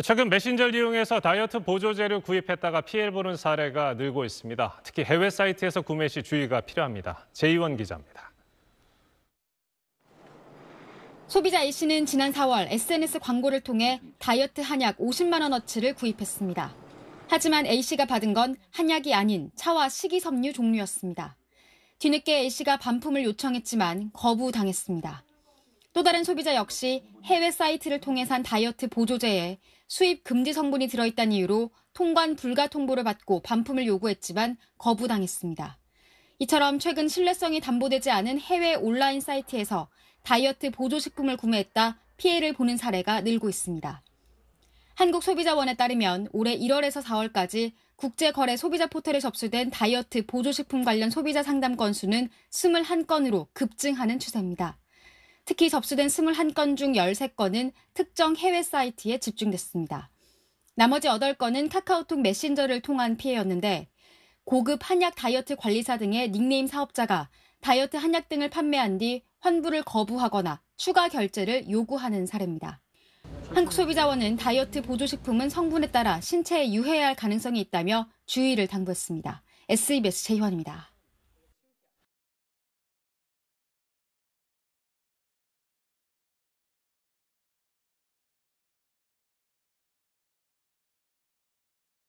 최근 메신저를 이용해서 다이어트 보조제를 구입했다가 피해를 보는 사례가 늘고 있습니다. 특히 해외 사이트에서 구매 시 주의가 필요합니다. 제이원 기자입니다. 소비자 A 씨는 지난 4월 SNS 광고를 통해 다이어트 한약 50만 원어치를 구입했습니다. 하지만 A 씨가 받은 건 한약이 아닌 차와 식이섬유 종류였습니다. 뒤늦게 A 씨가 반품을 요청했지만 거부당했습니다. 또 다른 소비자 역시 해외 사이트를 통해 산 다이어트 보조제에 수입 금지 성분이 들어있다는 이유로 통관 불가 통보를 받고 반품을 요구했지만 거부당했습니다. 이처럼 최근 신뢰성이 담보되지 않은 해외 온라인 사이트에서 다이어트 보조식품을 구매했다 피해를 보는 사례가 늘고 있습니다. 한국소비자원에 따르면 올해 1월에서 4월까지 국제거래 소비자 포털에 접수된 다이어트 보조식품 관련 소비자 상담 건수는 21건으로 급증하는 추세입니다. 특히 접수된 21건 중 13건은 특정 해외 사이트에 집중됐습니다. 나머지 8건은 카카오톡 메신저를 통한 피해였는데 고급 한약 다이어트 관리사 등의 닉네임 사업자가 다이어트 한약 등을 판매한 뒤 환불을 거부하거나 추가 결제를 요구하는 사례입니다. 한국소비자원은 다이어트 보조식품은 성분에 따라 신체에 유해할 가능성이 있다며 주의를 당부했습니다. SBS 제이원입니다.